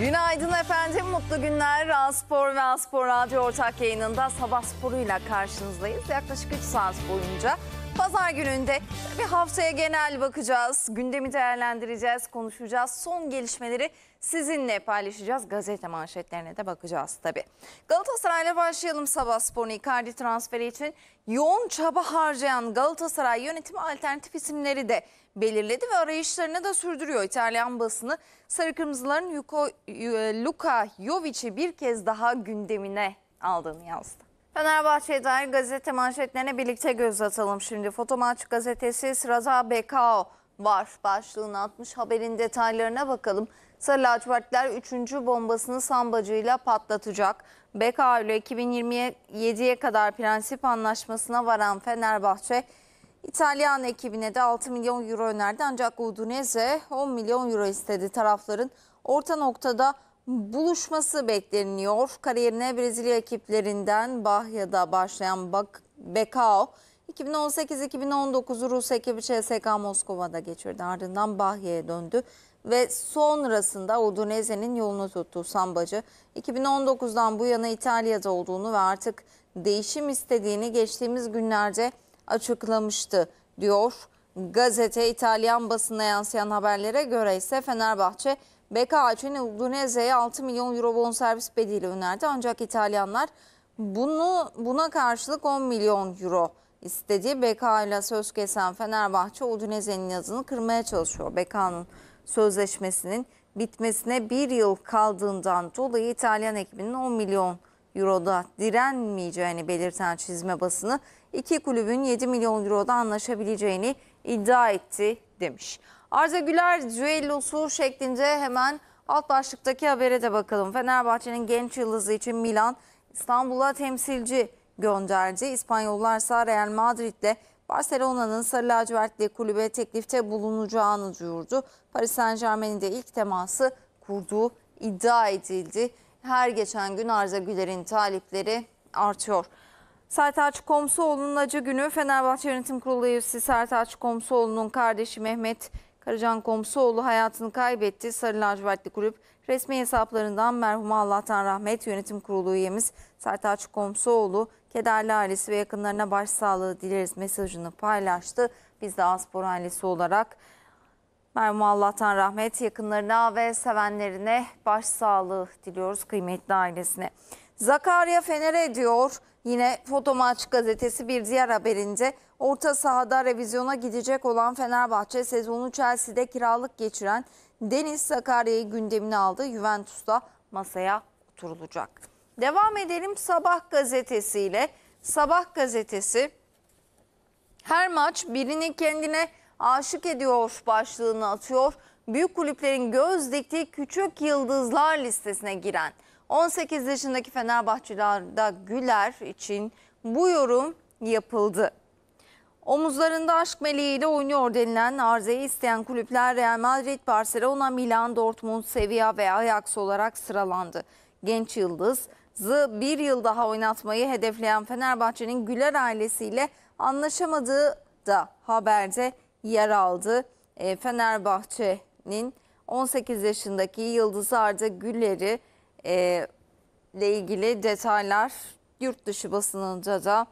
Günaydın efendim, mutlu günler. Raspor ve Aspor Radyo ortak yayınında sabah sporuyla karşınızdayız. Yaklaşık 3 saat boyunca pazar gününde bir haftaya genel bakacağız. Gündemi değerlendireceğiz, konuşacağız. Son gelişmeleri sizinle paylaşacağız. Gazete manşetlerine de bakacağız tabii. Galatasaray'la başlayalım sabah sporunu. Icardi transferi için yoğun çaba harcayan Galatasaray yönetimi alternatif isimleri de belirledi ve arayışlarını da sürdürüyor. İtalyan basını sarı kırmızıların Yuko, e, Luka Jovic'i bir kez daha gündemine aldığını yazdı. Fenerbahçe'ye dair gazete manşetlerine birlikte göz atalım şimdi. Fotomaç gazetesi Sırada Bekao var. Başlığını atmış haberin detaylarına bakalım. Sarı lacivertler 3. bombasını sambacıyla patlatacak. BKA ile 2027'ye kadar prensip anlaşmasına varan Fenerbahçe İtalyan ekibine de 6 milyon euro önerdi ancak Udinese 10 milyon euro istedi. Tarafların orta noktada buluşması bekleniyor. Kariyerine Brezilya ekiplerinden Bahya'da başlayan Bak Bekao 2018 2019u Rus ekibi CSK Moskova'da geçirdi. Ardından Bahye'ye döndü ve sonrasında Udinese'nin yolunu tuttu Sambacı. 2019'dan bu yana İtalya'da olduğunu ve artık değişim istediğini geçtiğimiz günlerce açıklamıştı diyor. Gazete İtalyan basına yansıyan haberlere göre ise Fenerbahçe BKH'nin Udinese'ye 6 milyon euro bonservis bedeli önerdi. Ancak İtalyanlar bunu buna karşılık 10 milyon euro istediği BK ile söz kesen Fenerbahçe Udinese'nin yazını kırmaya çalışıyor. BK'nın sözleşmesinin bitmesine bir yıl kaldığından dolayı İtalyan ekibinin 10 milyon euroda direnmeyeceğini hani belirten çizme basını iki kulübün 7 milyon euroda anlaşabileceğini iddia etti demiş. Arda Güler düellosu şeklinde hemen alt başlıktaki habere de bakalım. Fenerbahçe'nin genç yıldızı için Milan İstanbul'a temsilci gönderdi. İspanyollarsa Real Madrid'de Barcelona'nın Sarı Lacivertli kulübe teklifte bulunacağını duyurdu. Paris Saint Germain'in de ilk teması kurduğu iddia edildi. Her geçen gün Arda Güler'in talipleri artıyor. Sertaç Komsoğlu'nun acı günü Fenerbahçe Yönetim Kurulu üyesi Sertaç Komsoğlu'nun kardeşi Mehmet Karacan Komsoğlu hayatını kaybetti. Sarı lacivertli kulüp resmi hesaplarından merhuma Allah'tan rahmet yönetim kurulu üyemiz Sertaç Komsoğlu Kederli ailesi ve yakınlarına başsağlığı dileriz mesajını paylaştı. Biz de Aspor ailesi olarak merhum Allah'tan rahmet yakınlarına ve sevenlerine başsağlığı diliyoruz kıymetli ailesine. Zakarya Fener diyor Yine Fotomaç gazetesi bir diğer haberinde orta sahada revizyona gidecek olan Fenerbahçe sezonu Chelsea'de kiralık geçiren Deniz Sakarya'yı gündemine aldı. Juventus'ta masaya oturulacak. Devam edelim Sabah Gazetesi ile Sabah gazetesi her maç birini kendine aşık ediyor başlığını atıyor. Büyük kulüplerin göz diktiği küçük yıldızlar listesine giren 18 yaşındaki Fenerbahçelerde Güler için bu yorum yapıldı. Omuzlarında aşk meleğiyle oynuyor denilen arızayı isteyen kulüpler Real Madrid, Barcelona, Milan, Dortmund, Sevilla ve Ajax olarak sıralandı. Genç Yıldız Z'ı bir yıl daha oynatmayı hedefleyen Fenerbahçe'nin Güler ailesiyle anlaşamadığı da haberde yer aldı. E, Fenerbahçe'nin 18 yaşındaki Yıldız Arda Güler'i e, ile ilgili detaylar yurt dışı basınında da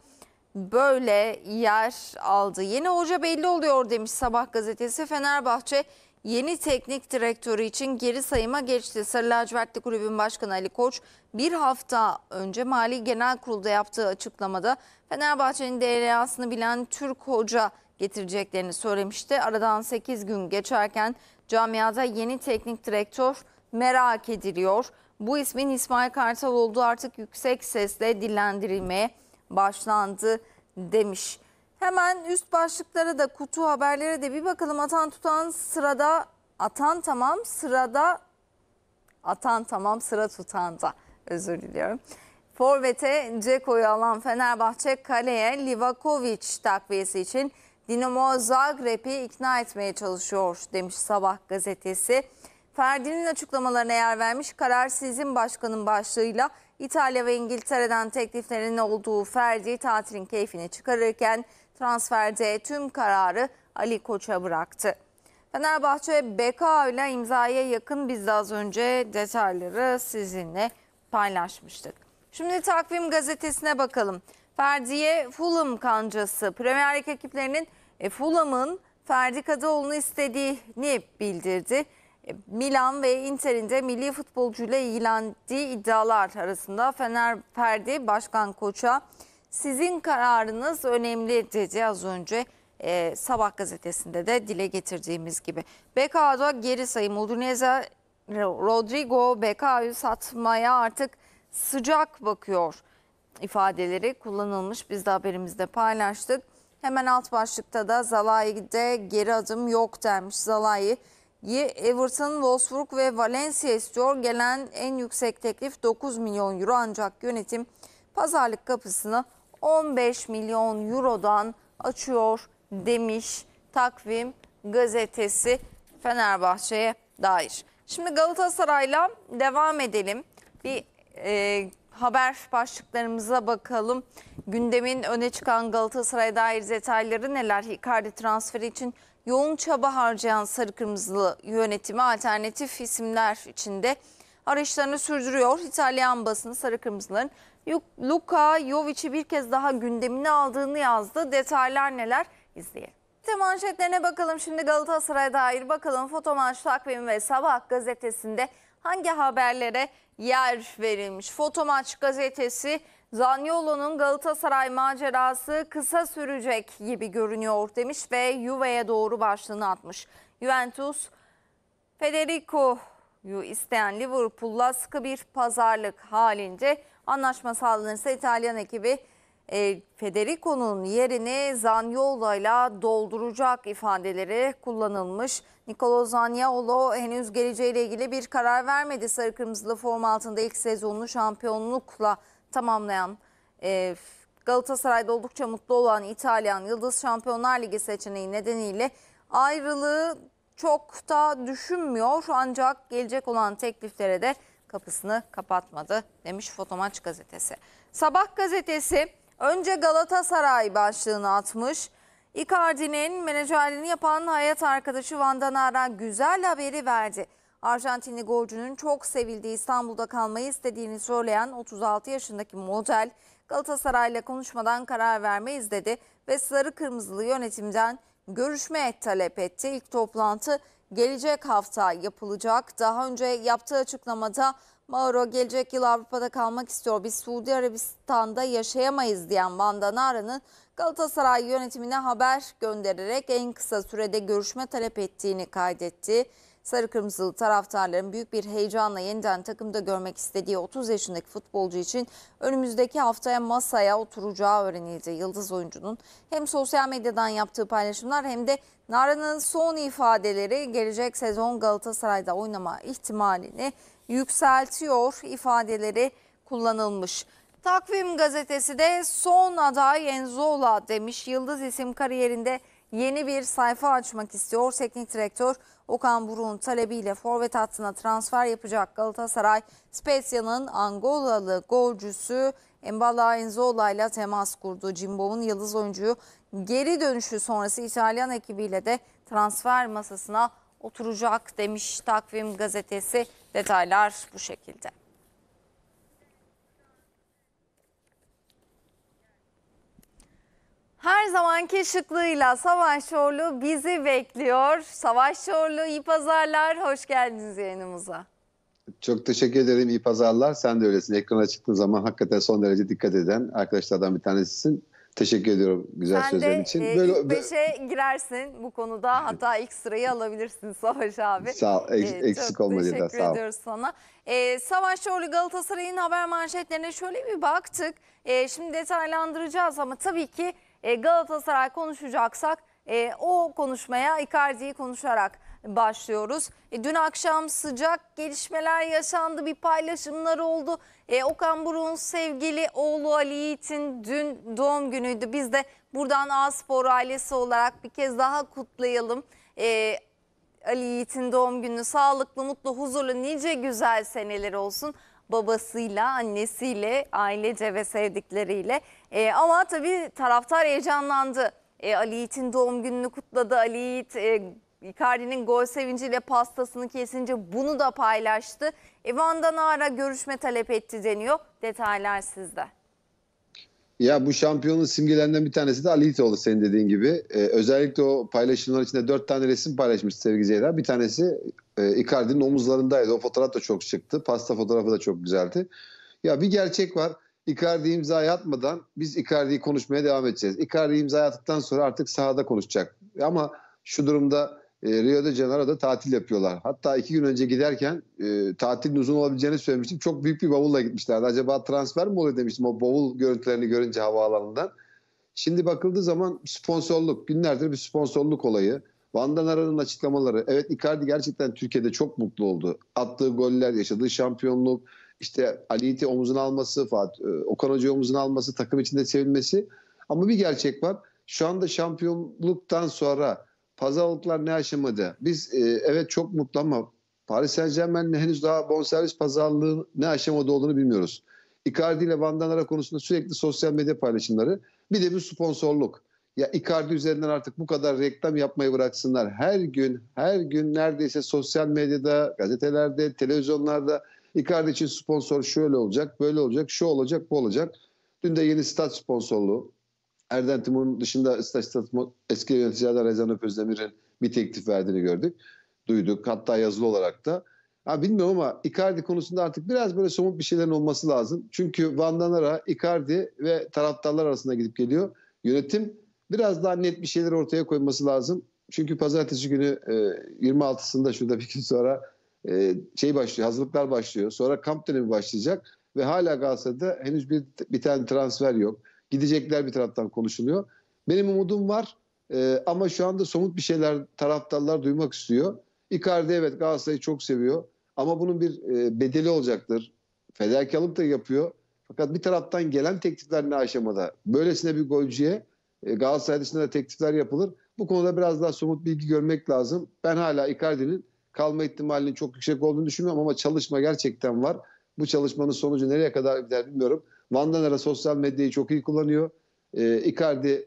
böyle yer aldı. Yeni hoca belli oluyor demiş Sabah gazetesi. Fenerbahçe yeni teknik direktörü için geri sayıma geçti. Sarı Lacivertli Kulübün Başkanı Ali Koç bir hafta önce Mali Genel Kurul'da yaptığı açıklamada Fenerbahçe'nin DLA'sını bilen Türk Hoca getireceklerini söylemişti. Aradan 8 gün geçerken camiada yeni teknik direktör merak ediliyor. Bu ismin İsmail Kartal olduğu artık yüksek sesle dillendirilmeye başlandı demiş. Hemen üst başlıklara da kutu haberlere de bir bakalım. Atan tutan sırada, atan tamam sırada, atan tamam sıra tutan da özür diliyorum. Forvet'e Ceko'yu alan Fenerbahçe kaleye Livakovic takviyesi için Dinamo Zagreb'i ikna etmeye çalışıyor demiş Sabah gazetesi. Ferdi'nin açıklamalarına yer vermiş karar sizin başkanın başlığıyla İtalya ve İngiltere'den tekliflerin olduğu Ferdi tatilin keyfini çıkarırken transferde tüm kararı Ali Koç'a bıraktı. Fenerbahçe BK ile imzaya yakın biz de az önce detayları sizinle paylaşmıştık. Şimdi takvim gazetesine bakalım. Ferdi'ye Fulham kancası. Premier Lig ekiplerinin e, Fulham'ın Ferdi Kadıoğlu'nu istediğini bildirdi. E, Milan ve Inter'in de milli futbolcuyla ilgilendiği iddialar arasında Fener Ferdi Başkan Koç'a sizin kararınız önemli dedi az önce e, Sabah gazetesinde de dile getirdiğimiz gibi. BK'da geri sayım Udinese Rodrigo BK'yı satmaya artık sıcak bakıyor ifadeleri kullanılmış. Biz de haberimizde paylaştık. Hemen alt başlıkta da Zalai'de geri adım yok denmiş. Zalai Everton, Wolfsburg ve Valencia istiyor. Gelen en yüksek teklif 9 milyon euro ancak yönetim pazarlık kapısını 15 milyon eurodan açıyor demiş takvim gazetesi Fenerbahçe'ye dair. Şimdi Galatasaray'la devam edelim. Bir e, haber başlıklarımıza bakalım. Gündemin öne çıkan Galatasaray'a dair detayları neler? Hikari transferi için yoğun çaba harcayan Sarı Kırmızılı yönetimi alternatif isimler içinde arayışlarını sürdürüyor. İtalyan basını Sarı Kırmızıların Luka Jovic'i bir kez daha gündemine aldığını yazdı. Detaylar neler? İzleyelim. Gazete manşetlerine bakalım şimdi Galatasaray'a dair bakalım fotomaç takvimi ve sabah gazetesinde hangi haberlere yer verilmiş. Fotomaç gazetesi Zaniolo'nun Galatasaray macerası kısa sürecek gibi görünüyor demiş ve Juve'ye doğru başlığını atmış. Juventus Federico'yu isteyen Liverpool'la sıkı bir pazarlık halinde Anlaşma sağlanırsa İtalyan ekibi e, Federico'nun yerini Zaniola ile dolduracak ifadeleri kullanılmış. Nicolo Zaniolo henüz geleceğiyle ilgili bir karar vermedi. Sarı Kırmızılı form altında ilk sezonunu şampiyonlukla tamamlayan e, Galatasaray'da oldukça mutlu olan İtalyan Yıldız Şampiyonlar Ligi seçeneği nedeniyle ayrılığı çok da düşünmüyor. Ancak gelecek olan tekliflere de kapısını kapatmadı demiş Fotomaç gazetesi. Sabah gazetesi önce Galatasaray başlığını atmış. Icardi'nin menajerliğini yapan hayat arkadaşı Vandan güzel haberi verdi. Arjantinli golcünün çok sevildiği İstanbul'da kalmayı istediğini söyleyen 36 yaşındaki model Galatasaray'la konuşmadan karar verme izledi ve sarı kırmızılı yönetimden görüşme talep etti. İlk toplantı gelecek hafta yapılacak. Daha önce yaptığı açıklamada Mauro gelecek yıl Avrupa'da kalmak istiyor. Biz Suudi Arabistan'da yaşayamayız diyen Vanda Nara'nın Galatasaray yönetimine haber göndererek en kısa sürede görüşme talep ettiğini kaydetti. Sarı Kırmızılı taraftarların büyük bir heyecanla yeniden takımda görmek istediği 30 yaşındaki futbolcu için önümüzdeki haftaya masaya oturacağı öğrenildi. Yıldız oyuncunun hem sosyal medyadan yaptığı paylaşımlar hem de Naran'ın son ifadeleri gelecek sezon Galatasaray'da oynama ihtimalini yükseltiyor ifadeleri kullanılmış. Takvim gazetesi de son aday Enzola demiş. Yıldız isim kariyerinde yeni bir sayfa açmak istiyor. Teknik direktör Okan Buruk'un talebiyle forvet hattına transfer yapacak Galatasaray, Spezia'nın Angolalı golcüsü Embala Enzola ile temas kurdu. Cimbom'un yıldız oyuncuyu geri dönüşü sonrası İtalyan ekibiyle de transfer masasına oturacak demiş Takvim gazetesi. Detaylar bu şekilde. Her zamanki şıklığıyla Savaş Çorlu bizi bekliyor. Savaş Çorlu iyi pazarlar. Hoş geldiniz yayınımıza. Çok teşekkür ederim. iyi pazarlar. Sen de öylesin. Ekrana çıktığın zaman hakikaten son derece dikkat eden arkadaşlardan bir tanesisin. Teşekkür ediyorum güzel Sen sözlerin de, için. E, Böyle ilk beşe girersin bu konuda. Hatta ilk sırayı alabilirsin Savaş abi. Sağ ol. Eks, e, eksik olma da sağ ol. ediyoruz sana. E, Savaş Çorlu Galatasaray'ın haber manşetlerine şöyle bir baktık. E, şimdi detaylandıracağız ama tabii ki e, Galatasaray konuşacaksak e, o konuşmaya Icardi'yi konuşarak başlıyoruz. E, dün akşam sıcak gelişmeler yaşandı, bir paylaşımlar oldu. Okan Buruk'un sevgili oğlu Ali Yiğit'in dün doğum günüydü. Biz de buradan A-Spor ailesi olarak bir kez daha kutlayalım. E, Ali Yiğit'in doğum günü sağlıklı, mutlu, huzurlu, nice güzel seneler olsun babasıyla, annesiyle, ailece ve sevdikleriyle. E, ama tabii taraftar heyecanlandı. E, Ali Yiğit'in doğum gününü kutladı. Ali Yiğit e, Icardi'nin gol sevinciyle pastasını kesince bunu da paylaştı. E, Van Danara görüşme talep etti deniyor. Detaylar sizde. Ya bu şampiyonun simgelerinden bir tanesi de Ali İtoğlu senin dediğin gibi. Ee, özellikle o paylaşımlar içinde dört tane resim paylaşmış sevgili Ceyda. Bir tanesi e, Icardi'nin omuzlarındaydı. O fotoğraf da çok çıktı. Pasta fotoğrafı da çok güzeldi. Ya bir gerçek var. Icardi imzayı atmadan biz Icardi'yi konuşmaya devam edeceğiz. Icardi imzayı attıktan sonra artık sahada konuşacak. Ama şu durumda e, Rio de Janeiro'da tatil yapıyorlar. Hatta iki gün önce giderken e, tatilin uzun olabileceğini söylemiştim. Çok büyük bir bavulla gitmişlerdi. Acaba transfer mi oluyor demiştim o bavul görüntülerini görünce havaalanından. Şimdi bakıldığı zaman sponsorluk, günlerdir bir sponsorluk olayı. Van Danara'nın açıklamaları. Evet Icardi gerçekten Türkiye'de çok mutlu oldu. Attığı goller, yaşadığı şampiyonluk, işte Aliyeti omuzuna alması, Fat e, Okan Hoca'yı omuzuna alması, takım içinde sevilmesi. Ama bir gerçek var. Şu anda şampiyonluktan sonra pazarlıklar ne aşamada? Biz e, evet çok mutlu ama Paris Saint Germain'le henüz daha bonservis pazarlığı ne aşamada olduğunu bilmiyoruz. Icardi ile Van Danara konusunda sürekli sosyal medya paylaşımları. Bir de bir sponsorluk. Ya Icardi üzerinden artık bu kadar reklam yapmayı bıraksınlar. Her gün, her gün neredeyse sosyal medyada, gazetelerde, televizyonlarda Icardi için sponsor şöyle olacak, böyle olacak, şu olacak, bu olacak. Dün de yeni stat sponsorluğu. Erden Timur'un dışında istatistik eski yöneticilerden Rezan Özdemir'in bir teklif verdiğini gördük. Duyduk. Hatta yazılı olarak da. Ha, bilmiyorum ama Icardi konusunda artık biraz böyle somut bir şeylerin olması lazım. Çünkü Van Danara, Icardi ve taraftarlar arasında gidip geliyor. Yönetim biraz daha net bir şeyler ortaya koyması lazım. Çünkü pazartesi günü e, 26'sında şurada bir gün sonra e, şey başlıyor, hazırlıklar başlıyor. Sonra kamp dönemi başlayacak ve hala Galatasaray'da henüz bir, bir tane transfer yok gidecekler bir taraftan konuşuluyor. Benim umudum var e, ama şu anda somut bir şeyler taraftarlar duymak istiyor. Icardi evet Galatasaray'ı çok seviyor ama bunun bir e, bedeli olacaktır. Fedakarlık da yapıyor. Fakat bir taraftan gelen teklifler ne aşamada? Böylesine bir golcüye e, Galatasaray dışında da teklifler yapılır. Bu konuda biraz daha somut bilgi görmek lazım. Ben hala Icardi'nin kalma ihtimalinin çok yüksek olduğunu düşünmüyorum ama çalışma gerçekten var. Bu çalışmanın sonucu nereye kadar gider bilmiyorum. Van Danara sosyal medyayı çok iyi kullanıyor. E, Icardi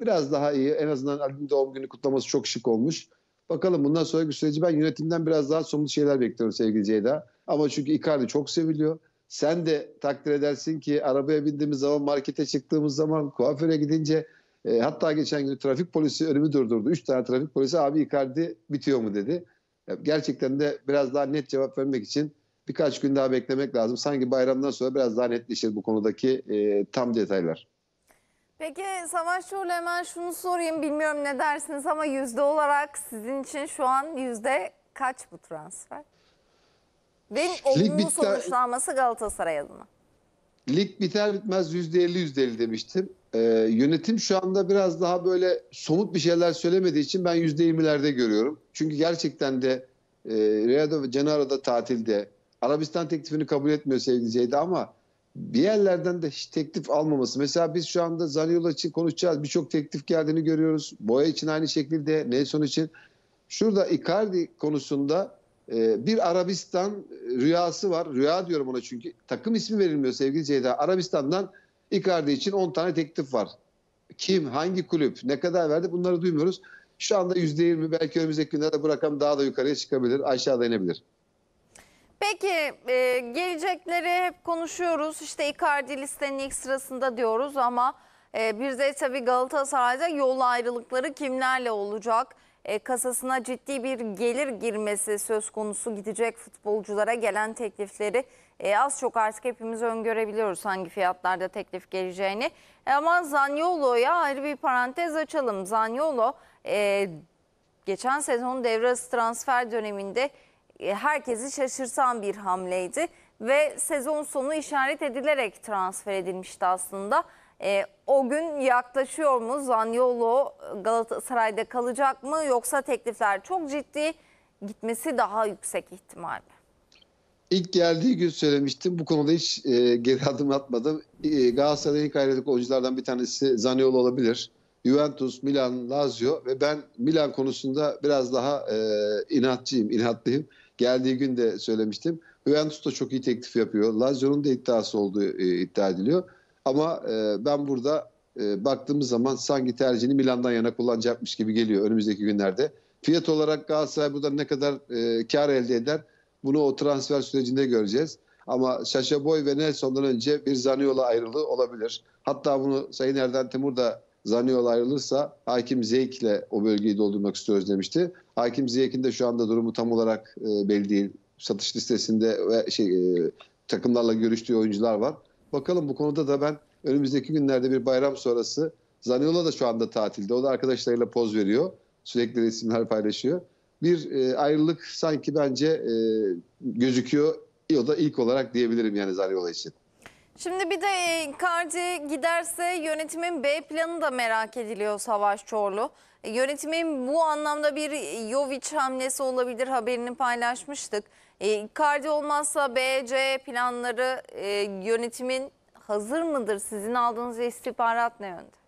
biraz daha iyi. En azından Ali'nin doğum günü kutlaması çok şık olmuş. Bakalım bundan sonraki süreci ben yönetimden biraz daha somut şeyler bekliyorum sevgili Ceyda. Ama çünkü Icardi çok seviliyor. Sen de takdir edersin ki arabaya bindiğimiz zaman, markete çıktığımız zaman, kuaföre gidince e, hatta geçen gün trafik polisi önümü durdurdu. Üç tane trafik polisi abi Icardi bitiyor mu dedi. Gerçekten de biraz daha net cevap vermek için birkaç gün daha beklemek lazım. Sanki bayramdan sonra biraz daha netleşir bu konudaki e, tam detaylar. Peki Savaş Çorlu hemen şunu sorayım. Bilmiyorum ne dersiniz ama yüzde olarak sizin için şu an yüzde kaç bu transfer? Ve olumlu bitter... sonuçlanması Galatasaray adına. Lig biter bitmez yüzde %50 %50 demiştim. Ee, yönetim şu anda biraz daha böyle somut bir şeyler söylemediği için ben yüzde %20'lerde görüyorum. Çünkü gerçekten de e, Rio de Gennaro'da tatilde, Arabistan teklifini kabul etmiyor sevgili Ceyda ama bir yerlerden de hiç teklif almaması. Mesela biz şu anda Zaniola için konuşacağız. Birçok teklif geldiğini görüyoruz. Boya için aynı şekilde, Nelson için. Şurada Icardi konusunda e, bir Arabistan rüyası var. Rüya diyorum ona çünkü. Takım ismi verilmiyor sevgili Ceyda. Arabistan'dan Icardi için 10 tane teklif var. Kim, hangi kulüp, ne kadar verdi bunları duymuyoruz. Şu anda %20 belki önümüzdeki günlerde bu rakam daha da yukarıya çıkabilir, aşağıda inebilir. Peki e, gelecekleri hep konuşuyoruz. İşte Icardi listenin ilk sırasında diyoruz ama e, bir de tabii Galatasaray'da yol ayrılıkları kimlerle olacak? E, kasasına ciddi bir gelir girmesi söz konusu gidecek futbolculara gelen teklifleri e, az çok artık hepimiz öngörebiliyoruz hangi fiyatlarda teklif geleceğini. E, ama Zaniolo'ya ayrı bir parantez açalım. Zaniolo e, geçen sezon devre transfer döneminde e, herkesi şaşırtan bir hamleydi ve sezon sonu işaret edilerek transfer edilmişti aslında. E, o gün yaklaşıyor mu Zaniolo e, Galatasaray'da kalacak mı yoksa teklifler çok ciddi gitmesi daha yüksek ihtimal mi? İlk geldiği gün söylemiştim. Bu konuda hiç e, geri adım atmadım. E, Galatasaray'ın ilk ayrılık oyunculardan bir tanesi Zaniolo olabilir. Juventus, Milan, Lazio ve ben Milan konusunda biraz daha e, inatçıyım, inatlıyım. Geldiği gün de söylemiştim. Juventus da çok iyi teklif yapıyor. Lazio'nun da iddiası olduğu e, iddia ediliyor. Ama e, ben burada e, baktığımız zaman sanki tercihini Milan'dan yana kullanacakmış gibi geliyor önümüzdeki günlerde. Fiyat olarak Galatasaray buradan ne kadar e, kar elde eder bunu o transfer sürecinde göreceğiz. Ama Şaşa Boy ve Nelson'dan önce bir Zaniola ayrılığı olabilir. Hatta bunu Sayın Erden Timur da Zaniola ayrılırsa Hakim ile o bölgeyi doldurmak istiyoruz demişti. Hakim Ziyek'in de şu anda durumu tam olarak e, belli değil. Satış listesinde ve şey e, takımlarla görüştüğü oyuncular var. Bakalım bu konuda da ben önümüzdeki günlerde bir bayram sonrası Zaniola da şu anda tatilde. O da arkadaşlarıyla poz veriyor. Sürekli resimler paylaşıyor. Bir e, ayrılık sanki bence e, gözüküyor. O da ilk olarak diyebilirim yani Zaniola için. Şimdi bir de e, Icardi giderse yönetimin B planı da merak ediliyor Savaş Çorlu. E, yönetimin bu anlamda bir e, Jovic hamlesi olabilir haberini paylaşmıştık. Icardi olmazsa B, C planları yönetimin hazır mıdır? Sizin aldığınız istihbarat ne yönde?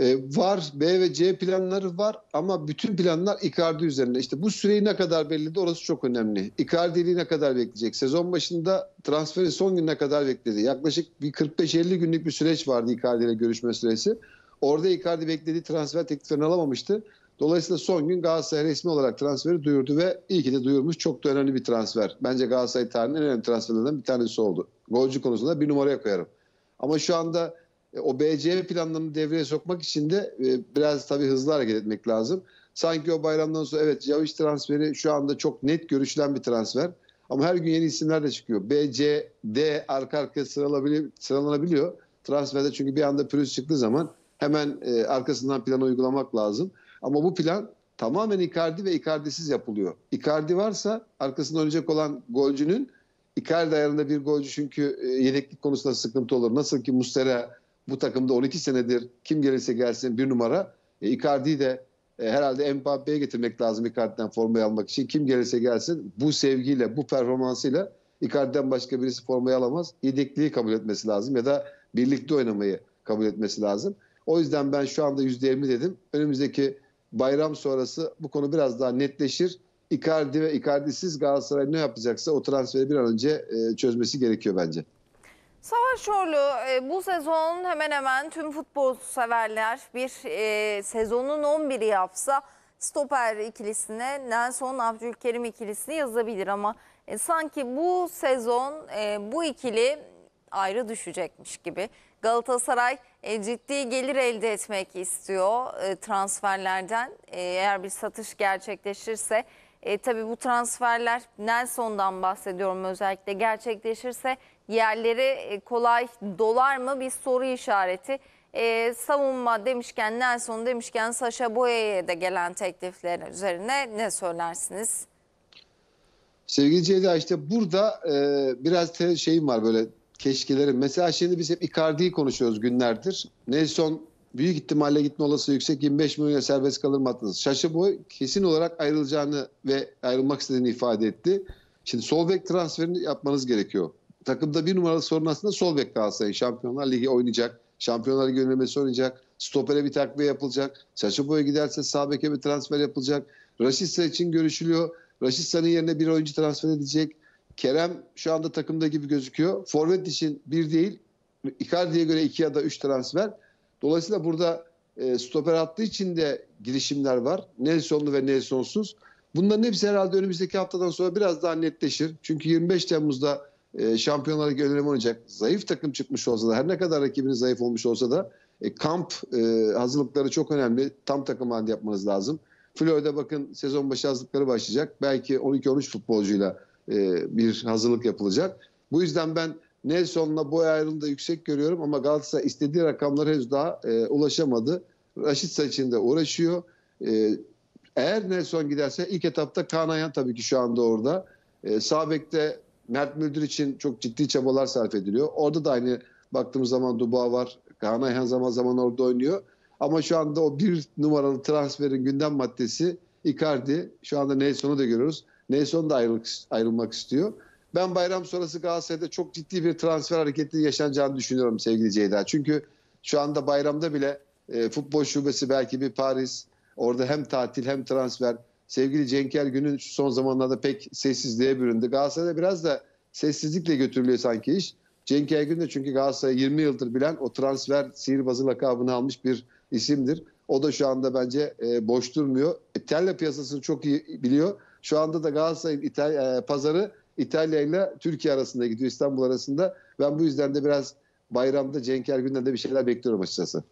E, var B ve C planları var ama bütün planlar Icardi üzerine. İşte bu süreyi ne kadar belli belirledi orası çok önemli. Icardi'liği ne kadar bekleyecek? Sezon başında transferi son gününe kadar bekledi. Yaklaşık bir 45-50 günlük bir süreç vardı Icardi ile görüşme süresi. Orada Icardi beklediği transfer teklifini alamamıştı. Dolayısıyla son gün Galatasaray resmi olarak transferi duyurdu ve iyi ki de duyurmuş. Çok da önemli bir transfer. Bence Galatasaray tarihinin en önemli transferlerinden bir tanesi oldu. Golcü konusunda bir numaraya koyarım. Ama şu anda e, o BCM planlarını devreye sokmak için de e, biraz tabii hızlı hareket etmek lazım. Sanki o bayramdan sonra evet Caviş transferi şu anda çok net görüşülen bir transfer. Ama her gün yeni isimler de çıkıyor. B, C, D arka arkaya sıralanabiliyor. Transferde çünkü bir anda pürüz çıktığı zaman hemen e, arkasından planı uygulamak lazım. Ama bu plan tamamen Icardi ve Icardi'siz yapılıyor. Icardi varsa arkasında oynayacak olan golcünün Icardi ayarında bir golcü çünkü e, yedeklik konusunda sıkıntı olur. Nasıl ki Mustera bu takımda 12 senedir kim gelirse gelsin bir numara. E, Icardi'yi de e, herhalde Mbappe'ye getirmek lazım Icardi'den formayı almak için. Kim gelirse gelsin bu sevgiyle, bu performansıyla Icardi'den başka birisi formayı alamaz. Yedekliği kabul etmesi lazım ya da birlikte oynamayı kabul etmesi lazım. O yüzden ben şu anda %20 dedim. Önümüzdeki bayram sonrası bu konu biraz daha netleşir. Icardi ve Icardi'siz Galatasaray ne yapacaksa o transferi bir an önce e, çözmesi gerekiyor bence. Savaş Çorlu e, bu sezon hemen hemen tüm futbol severler bir e, sezonun 11'i yapsa stoper ikilisine Nelson Abdülkerim ikilisini yazabilir ama e, sanki bu sezon e, bu ikili ayrı düşecekmiş gibi. Galatasaray e, ciddi gelir elde etmek istiyor e, transferlerden. E, eğer bir satış gerçekleşirse e, tabii bu transferler Nelson'dan bahsediyorum özellikle gerçekleşirse yerleri e, kolay dolar mı bir soru işareti. E, savunma demişken Nelson demişken Sasha Boya'ya da gelen teklifler üzerine ne söylersiniz? Sevgili Ceyda işte burada e, biraz te, şeyim var böyle keşkelerim. Mesela şimdi biz hep Icardi'yi konuşuyoruz günlerdir. Nelson büyük ihtimalle gitme olası yüksek 25 milyon serbest kalır maddeniz. Şaşı boy kesin olarak ayrılacağını ve ayrılmak istediğini ifade etti. Şimdi sol bek transferini yapmanız gerekiyor. Takımda bir numaralı sorun aslında sol bek Galatasaray. Şampiyonlar Ligi oynayacak. Şampiyonlar Ligi oynamesi oynayacak. Stopere bir takviye yapılacak. Şaşı boya giderse sağ beke bir transfer yapılacak. Raşitsa için görüşülüyor. Raşitsa'nın yerine bir oyuncu transfer edecek. Kerem şu anda takımda gibi gözüküyor. Forvet için bir değil, Icardi'ye göre iki ya da üç transfer. Dolayısıyla burada e, stoper attığı için de girişimler var. Nelsonlu ve Nelsonsuz. Bunların hepsi herhalde önümüzdeki haftadan sonra biraz daha netleşir. Çünkü 25 Temmuz'da e, şampiyonlar ligi önemi oynayacak. Zayıf takım çıkmış olsa da her ne kadar rakibiniz zayıf olmuş olsa da e, kamp e, hazırlıkları çok önemli. Tam takım halinde yapmanız lazım. Florida bakın sezon başı hazırlıkları başlayacak. Belki 12-13 futbolcuyla e, bir hazırlık yapılacak. Bu yüzden ben Nelson'la boy ayrılığını yüksek görüyorum ama Galatasaray istediği rakamlara henüz daha e, ulaşamadı. Raşit Saç'ın da uğraşıyor. E, eğer Nelson giderse ilk etapta Kanayan tabii ki şu anda orada. E, Sabek'te Mert Müldür için çok ciddi çabalar sarf ediliyor. Orada da aynı baktığımız zaman Duba var. Kanayan zaman zaman orada oynuyor. Ama şu anda o bir numaralı transferin gündem maddesi Icardi. Şu anda Nelson'u da görüyoruz. Nelson da ayrılmak istiyor. Ben bayram sonrası Galatasaray'da çok ciddi bir transfer hareketi yaşanacağını düşünüyorum sevgili Ceyda. Çünkü şu anda bayramda bile e, futbol şubesi belki bir Paris. Orada hem tatil hem transfer. Sevgili Cenk Ergün'ün son zamanlarda pek sessizliğe büründü. Galatasaray'da biraz da sessizlikle götürülüyor sanki iş. Cenk Ergün de çünkü Galatasaray 20 yıldır bilen o transfer sihirbazı lakabını almış bir isimdir. O da şu anda bence e, boş durmuyor. E, Terle piyasasını çok iyi biliyor. Şu anda da Galatasaray'ın İtalya, e, pazarı İtalya ile Türkiye arasında gidiyor İstanbul arasında. Ben bu yüzden de biraz bayramda Cenk Ergün'den de bir şeyler bekliyorum açıkçası.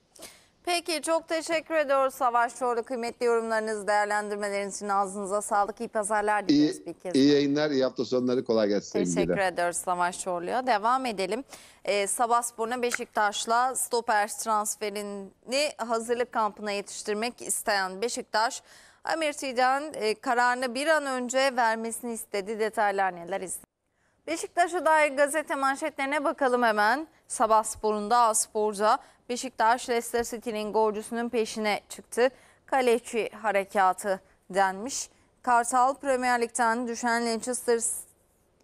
Peki çok teşekkür ediyoruz Savaş Çorlu. Kıymetli yorumlarınız, değerlendirmeleriniz için ağzınıza sağlık. İyi pazarlar diliyoruz iyi, bir kez. İyi yayınlar, iyi hafta sonları. Kolay gelsin. Teşekkür sevgiyle. ediyoruz Savaş Çorlu'ya. Devam edelim. Ee, Sabahspor'una Beşiktaş'la stoper transferini hazırlık kampına yetiştirmek isteyen Beşiktaş... Amirti'den e, kararını bir an önce vermesini istedi. Detaylar neler izledik. Beşiktaş'a dair gazete manşetlerine bakalım hemen. Sabah sporunda A Beşiktaş Leicester City'nin golcüsünün peşine çıktı. Kaleci harekatı denmiş. Kartal Premier Lig'den düşen Leicester,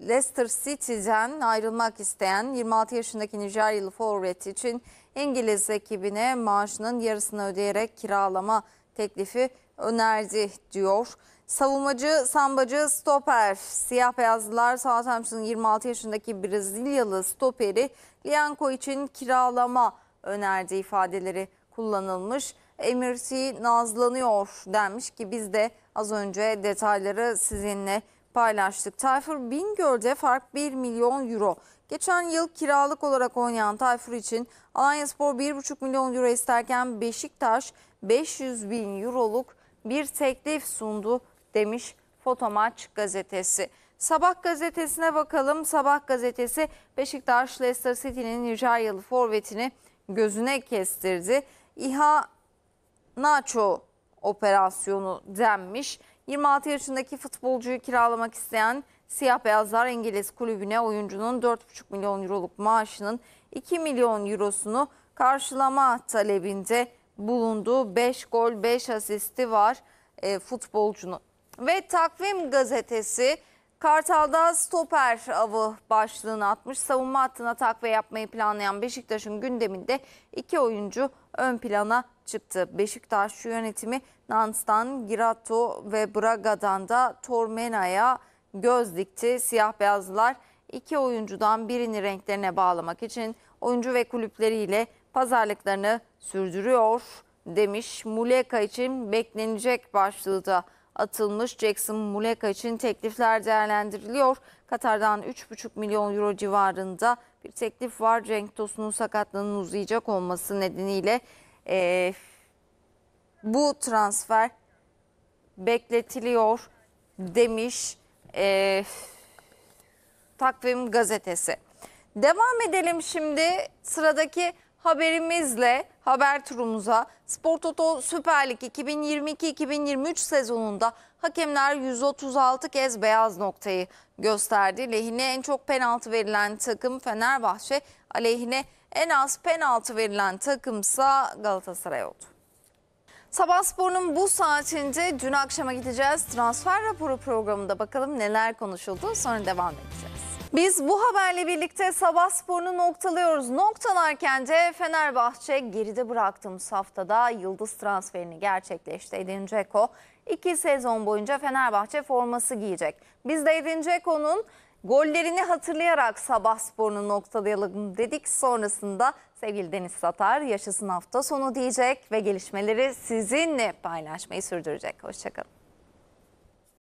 Leicester City'den ayrılmak isteyen 26 yaşındaki Nijeryalı forvet için İngiliz ekibine maaşının yarısını ödeyerek kiralama teklifi önerdi diyor. Savunmacı, sambacı, stoper. Siyah beyazlılar Southampton 26 yaşındaki Brezilyalı stoperi Lianco için kiralama önerdiği ifadeleri kullanılmış. Emirti nazlanıyor denmiş ki biz de az önce detayları sizinle paylaştık. Tayfur Bingöl'de fark 1 milyon euro. Geçen yıl kiralık olarak oynayan Tayfur için Alanya Spor 1,5 milyon euro isterken Beşiktaş 500 bin euroluk bir teklif sundu demiş Fotomaç gazetesi. Sabah gazetesine bakalım. Sabah gazetesi Beşiktaş Leicester City'nin Nijeryalı forvetini gözüne kestirdi. İHA Nacho operasyonu denmiş. 26 yaşındaki futbolcuyu kiralamak isteyen Siyah Beyazlar İngiliz kulübüne oyuncunun 4,5 milyon euroluk maaşının 2 milyon eurosunu karşılama talebinde bulunduğu 5 gol 5 asisti var e, futbolcunun. Ve Takvim Gazetesi Kartal'da stoper avı başlığını atmış. Savunma hattına takviye yapmayı planlayan Beşiktaş'ın gündeminde iki oyuncu ön plana çıktı. Beşiktaş yönetimi Nans'tan Girato ve Braga'dan da Tormena'ya göz dikti. Siyah beyazlılar iki oyuncudan birini renklerine bağlamak için oyuncu ve kulüpleriyle pazarlıklarını sürdürüyor demiş. Muleka için beklenecek başlığı da atılmış. Jackson Muleka için teklifler değerlendiriliyor. Katar'dan 3,5 milyon euro civarında bir teklif var. Cenk Tosun'un sakatlığının uzayacak olması nedeniyle e, bu transfer bekletiliyor demiş e, takvim gazetesi. Devam edelim şimdi sıradaki haberimizle haber turumuza Spor Toto Süper Lig 2022-2023 sezonunda hakemler 136 kez beyaz noktayı gösterdi. Lehine en çok penaltı verilen takım Fenerbahçe, aleyhine en az penaltı verilen takımsa Galatasaray oldu. Sabah Spor'un bu saatinde dün akşama gideceğiz. Transfer raporu programında bakalım neler konuşuldu sonra devam edeceğiz. Biz bu haberle birlikte sabah sporunu noktalıyoruz. Noktalarken de Fenerbahçe geride bıraktığımız haftada yıldız transferini gerçekleşti. Edin Dzeko iki sezon boyunca Fenerbahçe forması giyecek. Biz de Edin Dzeko'nun gollerini hatırlayarak sabah sporunu noktalayalım dedik. Sonrasında sevgili Deniz Satar yaşasın hafta sonu diyecek ve gelişmeleri sizinle paylaşmayı sürdürecek. Hoşçakalın.